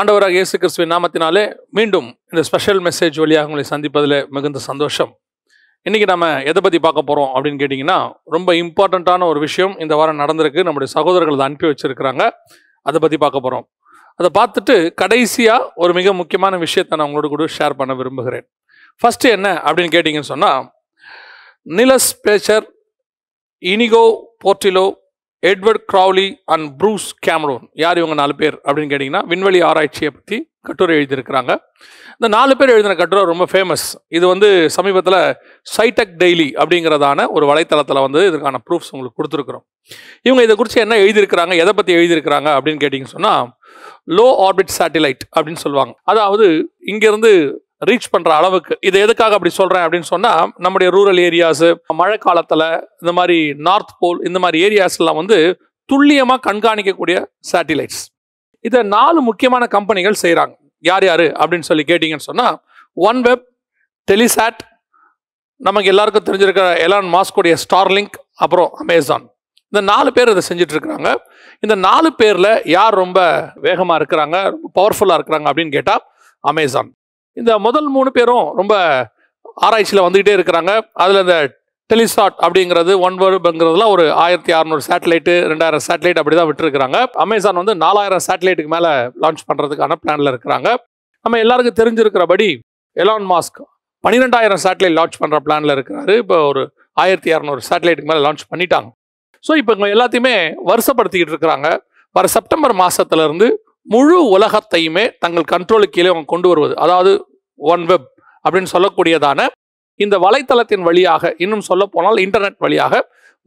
ஆண்டவராக இயேசு கிறிஸ்துவின் நாமத்தினாலே மீண்டும் இந்த ஸ்பெஷல் மெசேஜ் வழியாக உங்களை சந்திப்பதில் மிகுந்த சந்தோஷம் இன்றைக்கி நம்ம எதை பற்றி பார்க்க போகிறோம் அப்படின்னு கேட்டிங்கன்னா ரொம்ப இம்பார்ட்டண்ட்டான ஒரு விஷயம் இந்த வாரம் நடந்திருக்கு நம்முடைய சகோதரர்கள் அதை அனுப்பி வச்சுருக்கிறாங்க அதை பற்றி பார்க்க போகிறோம் அதை பார்த்துட்டு கடைசியாக ஒரு மிக முக்கியமான விஷயத்தை நான் உங்களோட கூட ஷேர் பண்ண விரும்புகிறேன் ஃபஸ்ட்டு என்ன அப்படின்னு கேட்டிங்கன்னு சொன்னால் Nils Pacher Inigo Portillo Edward Crawley and Bruce Cameron யார் இவங்க நாலு பேர் அப்படின்னு கேட்டிங்கன்னா விண்வெளி ஆராய்ச்சியை பற்றி கட்டுரை எழுதியிருக்கிறாங்க இந்த நாலு பேர் எழுதின கட்டுரை ரொம்ப ஃபேமஸ் இது வந்து சமீபத்தில் சைடெக் டெய்லி அப்படிங்கிறதான ஒரு வலைத்தளத்தில் வந்து இதுக்கான ப்ரூஃப்ஸ் உங்களுக்கு கொடுத்துருக்குறோம் இவங்க இதை குறித்து என்ன எழுதியிருக்கிறாங்க எதை பற்றி எழுதியிருக்கிறாங்க அப்படின்னு கேட்டிங்கன்னு சொன்னால் லோ ஆர்பிட் சேட்டிலைட் அப்படின்னு சொல்லுவாங்க அதாவது இங்கேருந்து ரீச் பண்ணுற அளவுக்கு இது எதுக்காக அப்படி சொல்கிறேன் அப்படின்னு சொன்னால் நம்முடைய ரூரல் ஏரியாஸு மழை காலத்தில் இந்த மாதிரி நார்த் போல் இந்த மாதிரி ஏரியாஸ்லாம் வந்து துல்லியமாக கண்காணிக்கக்கூடிய சேட்டிலைட்ஸ் இதை நாலு முக்கியமான கம்பெனிகள் செய்கிறாங்க யார் யார் அப்படின்னு சொல்லி கேட்டிங்கன்னு சொன்னால் ஒன் வெப் டெலிசாட் நமக்கு எல்லாருக்கும் தெரிஞ்சிருக்கிற எலான் மாஸ்கோடைய ஸ்டார்லிங்க் அப்புறம் அமேசான் இந்த நாலு பேர் இதை செஞ்சுட்டு இருக்கிறாங்க இந்த நாலு பேரில் யார் ரொம்ப வேகமாக இருக்கிறாங்க ரொம்ப பவர்ஃபுல்லாக இருக்கிறாங்க அப்படின்னு கேட்டால் அமேசான் இந்த முதல் மூணு பேரும் ரொம்ப ஆராய்ச்சியில் வந்துக்கிட்டே இருக்கிறாங்க அதில் இந்த டெலிசாட் அப்படிங்கிறது ஒன் வருங்கிறதுலாம் ஒரு ஆயிரத்தி அறநூறு சேட்டலைட்டு ரெண்டாயிரம் சேட்டலைட் அப்படி தான் விட்டுருக்காங்க அமேசான் வந்து நாலாயிரம் சேட்டலைட்டுக்கு மேலே லான்ச் பண்ணுறதுக்கான பிளானில் இருக்கிறாங்க நம்ம எல்லாருக்கும் தெரிஞ்சிருக்கிறபடி எலான் மாஸ்க் பன்னிரெண்டாயிரம் சேட்டலைட் லான்ச் பண்ணுற பிளானில் இருக்கிறாரு இப்போ ஒரு ஆயிரத்தி இரநூறு சேட்டலைட்டுக்கு மேலே லான்ச் பண்ணிட்டாங்க ஸோ இப்போ இவங்க எல்லாத்தையுமே வருஷப்படுத்திக்கிட்டு இருக்கிறாங்க வர செப்டம்பர் மாதத்துலேருந்து முழு உலகத்தையுமே தங்கள் கண்ட்ரோலுக்கு கீழே அவங்க கொண்டு வருவது அதாவது ஒன் வெப் அப்படின்னு சொல்லக்கூடியதான இந்த வலைத்தளத்தின் வழியாக இன்னும் சொல்ல போனால் இன்டர்நெட் வழியாக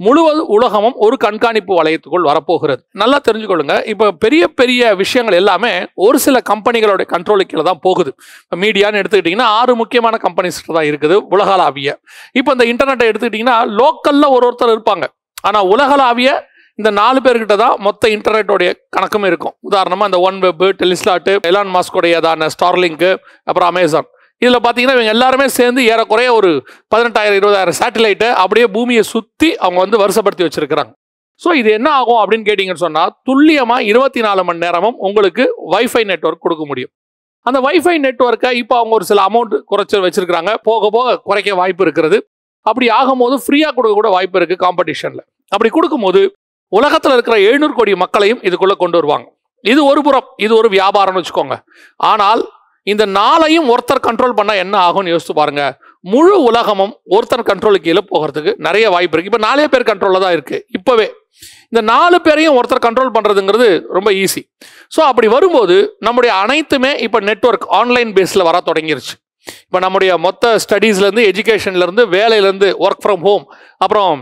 முழுவது உலகமும் ஒரு கண்காணிப்பு வலையத்துக்குள் வரப்போகிறது நல்லா தெரிஞ்சுக்கொள்ளுங்க இப்போ பெரிய பெரிய விஷயங்கள் எல்லாமே ஒரு சில கம்பெனிகளுடைய கண்ட்ரோலுக்கு கீழே தான் போகுது இப்போ மீடியான்னு எடுத்துக்கிட்டிங்கன்னா ஆறு முக்கியமான கம்பெனிஸ் தான் இருக்குது உலகளாவிய இப்போ இந்த இன்டர்நெட்டை எடுத்துக்கிட்டிங்கன்னா லோக்கலில் ஒரு ஒருத்தர் இருப்பாங்க ஆனால் உலகளாவிய இந்த நாலு பேர்கிட்ட தான் மொத்த இன்டர்நெட்டோடைய கணக்கும் இருக்கும் உதாரணமாக இந்த ஒன் வெப் டெலிஸ்லாட்டு எலான் மாஸ்கோடையதான ஸ்டார்லிங்கு அப்புறம் அமேசான் இதில் பார்த்தீங்கன்னா இவங்க எல்லாருமே சேர்ந்து ஏறக்குறைய ஒரு பதினெட்டாயிரம் இருபதாயிரம் சேட்டலைட்டை அப்படியே பூமியை சுற்றி அவங்க வந்து வருஷப்படுத்தி வச்சிருக்கிறாங்க ஸோ இது என்ன ஆகும் அப்படின்னு கேட்டிங்கன்னு சொன்னால் துல்லியமாக இருபத்தி நாலு மணி நேரமும் உங்களுக்கு வைஃபை நெட்ஒர்க் கொடுக்க முடியும் அந்த வைஃபை நெட்ஒர்க்கை இப்போ அவங்க ஒரு சில அமௌண்ட் குறைச்சி வச்சுருக்கிறாங்க போக போக குறைக்க வாய்ப்பு இருக்கிறது அப்படி ஆகும்போது ஃப்ரீயாக கொடுக்க கூட வாய்ப்பு இருக்குது காம்படிஷனில் அப்படி கொடுக்கும்போது உலகத்தில் இருக்கிற எழுநூறு கோடி மக்களையும் இதுக்குள்ளே கொண்டு வருவாங்க இது ஒரு புறம் இது ஒரு வியாபாரம்னு வச்சுக்கோங்க ஆனால் இந்த நாளையும் ஒருத்தர் கண்ட்ரோல் பண்ணால் என்ன ஆகும்னு யோசித்து பாருங்க முழு உலகமும் ஒருத்தர் கண்ட்ரோலுக்கு கீழே போகிறதுக்கு நிறைய வாய்ப்பு இருக்குது இப்போ நாலே பேர் கண்ட்ரோலில் தான் இருக்குது இப்போவே இந்த நாலு பேரையும் ஒருத்தர் கண்ட்ரோல் பண்ணுறதுங்கிறது ரொம்ப ஈஸி ஸோ அப்படி வரும்போது நம்முடைய அனைத்துமே இப்போ நெட்ஒர்க் ஆன்லைன் பேஸில் வர தொடங்கிருச்சு இப்போ நம்முடைய மொத்த ஸ்டடீஸ்லேருந்து எஜுகேஷன்லேருந்து வேலையிலேருந்து ஒர்க் ஃப்ரம் ஹோம் அப்புறம்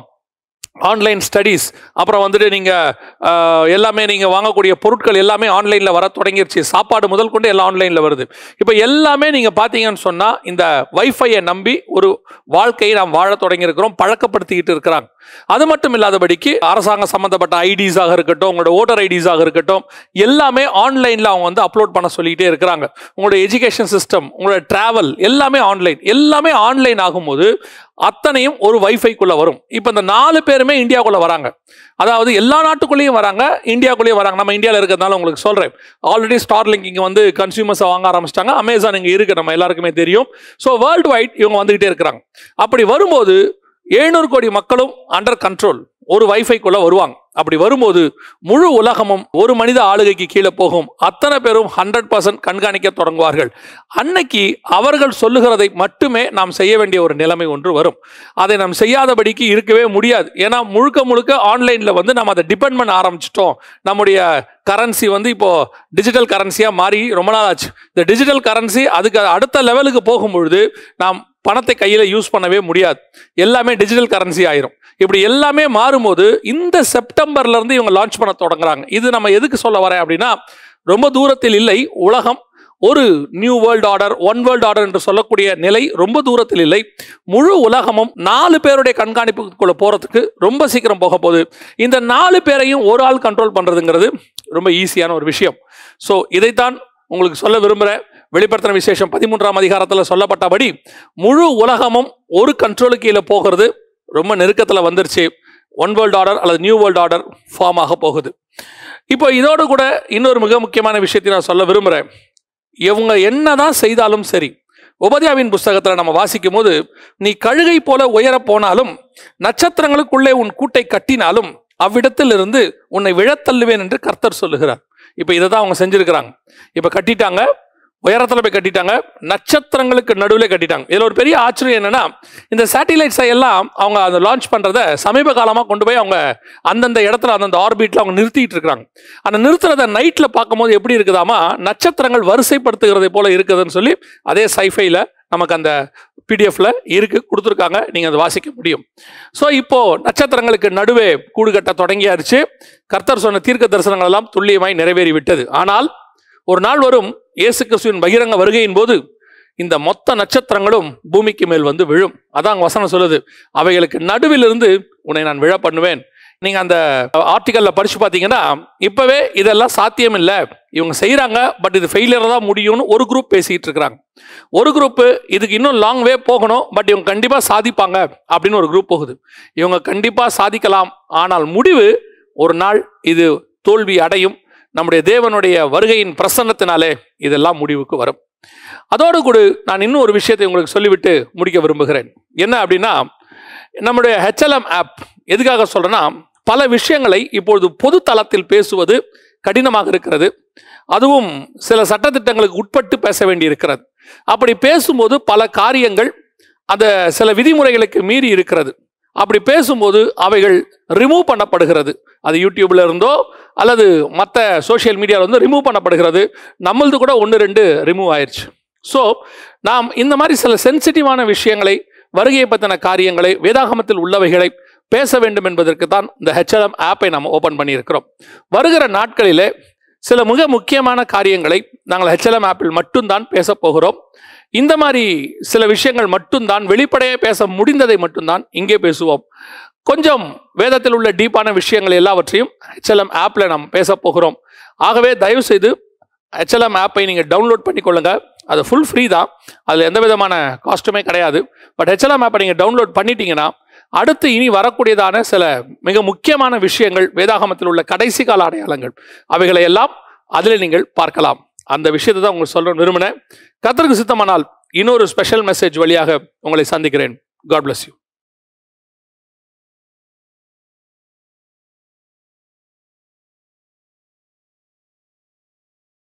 ஆன்லைன் ஸ்டடீஸ் அப்புறம் வந்துட்டு நீங்கள் எல்லாமே நீங்கள் வாங்கக்கூடிய பொருட்கள் எல்லாமே ஆன்லைனில் வர தொடங்கிருச்சு சாப்பாடு முதல் கொண்டு எல்லாம் ஆன்லைனில் வருது இப்போ எல்லாமே நீங்கள் பார்த்தீங்கன்னு சொன்னால் இந்த வைஃபையை நம்பி ஒரு வாழ்க்கையை நாம் வாழ தொடங்கியிருக்கிறோம் பழக்கப்படுத்திக்கிட்டு இருக்கிறாங்க அது மட்டும் இல்லாதபடிக்கு அரசாங்கம் சம்மந்தப்பட்ட ஐடிஸாக இருக்கட்டும் உங்களோட ஓட்டர் ஐடிஸாக இருக்கட்டும் எல்லாமே ஆன்லைனில் அவங்க வந்து அப்லோட் பண்ண சொல்லிக்கிட்டே இருக்கிறாங்க உங்களோட எஜுகேஷன் சிஸ்டம் உங்களோட ட்ராவல் எல்லாமே ஆன்லைன் எல்லாமே ஆன்லைன் ஆகும்போது அத்தனையும் ஒரு வைஃபைக்குள்ள வரும் இப்போ இந்த நாலு பேருமே இந்தியாவுக்குள்ள வராங்க அதாவது எல்லா நாட்டுக்குள்ளேயும் வராங்க இந்தியாவுக்குள்ளேயும் வராங்க நம்ம இந்தியாவில் இருக்கிறதுனால உங்களுக்கு சொல்கிறேன் ஆல்ரெடி ஸ்டார்லிங்க் இங்கே வந்து கன்சியூமர்ஸை வாங்க ஆரம்பிச்சிட்டாங்க அமேசான் இங்கே இருக்குது நம்ம எல்லாருக்குமே தெரியும் ஸோ வேர்ல்டு வைட் இவங்க வந்துக்கிட்டே இருக்கிறாங்க அப்படி வரும்போது எழுநூறு கோடி மக்களும் அண்டர் கண்ட்ரோல் ஒரு வைஃபைக்குள்ளே வருவாங்க அப்படி வரும்போது முழு உலகமும் ஒரு மனித ஆளுகைக்கு கீழே போகும் அத்தனை பேரும் ஹண்ட்ரட் பர்சன்ட் கண்காணிக்க தொடங்குவார்கள் அன்னைக்கு அவர்கள் சொல்லுகிறதை மட்டுமே நாம் செய்ய வேண்டிய ஒரு நிலைமை ஒன்று வரும் அதை நாம் செய்யாதபடிக்கு இருக்கவே முடியாது ஏன்னா முழுக்க முழுக்க ஆன்லைனில் வந்து நம்ம அதை டிபெண்ட் பண்ண ஆரம்பிச்சிட்டோம் நம்முடைய கரன்சி வந்து இப்போ டிஜிட்டல் கரன்சியாக மாறி ரொம்ப நாள் ஆச்சு இந்த டிஜிட்டல் கரன்சி அதுக்கு அடுத்த லெவலுக்கு போகும்பொழுது நாம் பணத்தை கையில் யூஸ் பண்ணவே முடியாது எல்லாமே டிஜிட்டல் கரன்சி ஆயிரும் இப்படி எல்லாமே மாறும்போது இந்த செப்டம்பர்லேருந்து இவங்க லான்ச் பண்ண தொடங்குறாங்க இது நம்ம எதுக்கு சொல்ல வரேன் அப்படின்னா ரொம்ப தூரத்தில் இல்லை உலகம் ஒரு new world order one world order என்று சொல்லக்கூடிய நிலை ரொம்ப தூரத்தில் இல்லை முழு உலகமும் நாலு பேருடைய கண்காணிப்புக்குள்ளே போகிறதுக்கு ரொம்ப சீக்கிரம் போக போகுது இந்த நாலு பேரையும் ஒரு ஆள் கண்ட்ரோல் பண்ணுறதுங்கிறது ரொம்ப ஈஸியான ஒரு விஷயம் ஸோ இதைத்தான் உங்களுக்கு சொல்ல விரும்புகிறேன் வெளிப்படுத்தின விசேஷம் பதிமூன்றாம் அதிகாரத்தில் சொல்லப்பட்டபடி முழு உலகமும் ஒரு கண்ட்ரோலு கீழே போகிறது ரொம்ப நெருக்கத்தில் வந்துருச்சு ஒன் வேர்ல்டு ஆர்டர் அல்லது நியூ வேர்ல்டு ஆர்டர் ஃபார்ம் ஆக போகுது இப்போ இதோடு கூட இன்னொரு மிக முக்கியமான விஷயத்தை நான் சொல்ல விரும்புகிறேன் இவங்க தான் செய்தாலும் சரி உபதியாவின் புஸ்தகத்தில் நம்ம வாசிக்கும் போது நீ கழுகை போல உயர போனாலும் நட்சத்திரங்களுக்குள்ளே உன் கூட்டை கட்டினாலும் அவ்விடத்திலிருந்து உன்னை விழத்தள்ளுவேன் என்று கர்த்தர் சொல்லுகிறார் இப்போ இதை தான் அவங்க செஞ்சுருக்கிறாங்க இப்போ கட்டிட்டாங்க உயரத்தில் போய் கட்டிட்டாங்க நட்சத்திரங்களுக்கு நடுவில் கட்டிட்டாங்க இதில் ஒரு பெரிய ஆச்சரியம் என்னென்னா இந்த சேட்டிலைட்ஸை எல்லாம் அவங்க அதை லான்ச் பண்ணுறத சமீப காலமாக கொண்டு போய் அவங்க அந்தந்த இடத்துல அந்தந்த ஆர்பிட்டில் அவங்க நிறுத்திட்டு இருக்கிறாங்க அந்த நிறுத்துறத நைட்டில் பார்க்கும்போது எப்படி இருக்குதாமா நட்சத்திரங்கள் வரிசைப்படுத்துகிறதை போல் இருக்குதுன்னு சொல்லி அதே சைஃபைல நமக்கு அந்த பிடிஎஃப்ல இருக்கு கொடுத்துருக்காங்க நீங்கள் அதை வாசிக்க முடியும் ஸோ இப்போ நட்சத்திரங்களுக்கு நடுவே கூடுகட்ட தொடங்கியாருச்சு கர்த்தர் சொன்ன தீர்க்க தரிசனங்கள் எல்லாம் துல்லியமாய் நிறைவேறி விட்டது ஆனால் ஒரு நாள் வரும் இயேசு கிறிஸ்துவின் பகிரங்க வருகையின் போது இந்த மொத்த நட்சத்திரங்களும் பூமிக்கு மேல் வந்து விழும் அதான் வசனம் சொல்லுது அவைகளுக்கு நடுவில் இருந்து உன்னை நான் விழ பண்ணுவேன் நீங்கள் அந்த ஆர்டிக்கல்ல படித்து பார்த்தீங்கன்னா இப்போவே இதெல்லாம் சாத்தியம் இல்லை இவங்க செய்கிறாங்க பட் இது ஃபெயிலியர் தான் முடியும்னு ஒரு குரூப் பேசிக்கிட்டு இருக்கிறாங்க ஒரு குரூப்பு இதுக்கு இன்னும் லாங் வே போகணும் பட் இவங்க கண்டிப்பாக சாதிப்பாங்க அப்படின்னு ஒரு குரூப் போகுது இவங்க கண்டிப்பாக சாதிக்கலாம் ஆனால் முடிவு ஒரு நாள் இது தோல்வி அடையும் நம்முடைய தேவனுடைய வருகையின் பிரசன்னத்தினாலே இதெல்லாம் முடிவுக்கு வரும் அதோடு கூட நான் இன்னும் ஒரு விஷயத்தை உங்களுக்கு சொல்லிவிட்டு முடிக்க விரும்புகிறேன் என்ன அப்படின்னா நம்முடைய ஹெச்எல்எம் ஆப் எதுக்காக சொல்கிறேன்னா பல விஷயங்களை இப்பொழுது பொது தளத்தில் பேசுவது கடினமாக இருக்கிறது அதுவும் சில சட்டத்திட்டங்களுக்கு உட்பட்டு பேச வேண்டி இருக்கிறது அப்படி பேசும்போது பல காரியங்கள் அந்த சில விதிமுறைகளுக்கு மீறி இருக்கிறது அப்படி பேசும்போது அவைகள் ரிமூவ் பண்ணப்படுகிறது அது யூடியூப்ல இருந்தோ அல்லது மற்ற சோஷியல் மீடியாவில் வந்து ரிமூவ் பண்ணப்படுகிறது நம்மளது கூட ஒன்று ரெண்டு ரிமூவ் ஆயிடுச்சு ஸோ நாம் இந்த மாதிரி சில சென்சிட்டிவான விஷயங்களை வருகையை பற்றின காரியங்களை வேதாகமத்தில் உள்ளவைகளை பேச வேண்டும் என்பதற்கு தான் இந்த ஹெச்எல்எம் ஆப்பை நாம் ஓப்பன் பண்ணியிருக்கிறோம் வருகிற நாட்களிலே சில மிக முக்கியமான காரியங்களை நாங்கள் ஹெச்எல்எம் ஆப்பில் மட்டும்தான் பேச போகிறோம் இந்த மாதிரி சில விஷயங்கள் மட்டும்தான் வெளிப்படையாக பேச முடிந்ததை மட்டும்தான் இங்கே பேசுவோம் கொஞ்சம் வேதத்தில் உள்ள டீப்பான விஷயங்கள் எல்லாவற்றையும் ஹெச்எல்எம் ஆப்பில் நாம் பேச போகிறோம் ஆகவே தயவு செய்து ஹெச்எல்எம் ஆப்பை நீங்கள் டவுன்லோட் பண்ணிக்கொள்ளுங்க அது ஃபுல் ஃப்ரீ தான் அதில் எந்த விதமான காஸ்ட்டுமே கிடையாது பட் ஹெச்எல்எம் ஆப்பை நீங்கள் டவுன்லோட் பண்ணிட்டீங்கன்னா அடுத்து இனி வரக்கூடியதான சில மிக முக்கியமான விஷயங்கள் வேதாகமத்தில் உள்ள கடைசி கால அடையாளங்கள் அவைகளை எல்லாம் அதில் நீங்கள் பார்க்கலாம் அந்த விஷயத்தை தான் உங்களுக்கு சொல்ல விரும்பினேன் கத்திற்கு சித்தமானால் இன்னொரு ஸ்பெஷல் மெசேஜ் வழியாக உங்களை சந்திக்கிறேன் காட் பிளஸ் யூ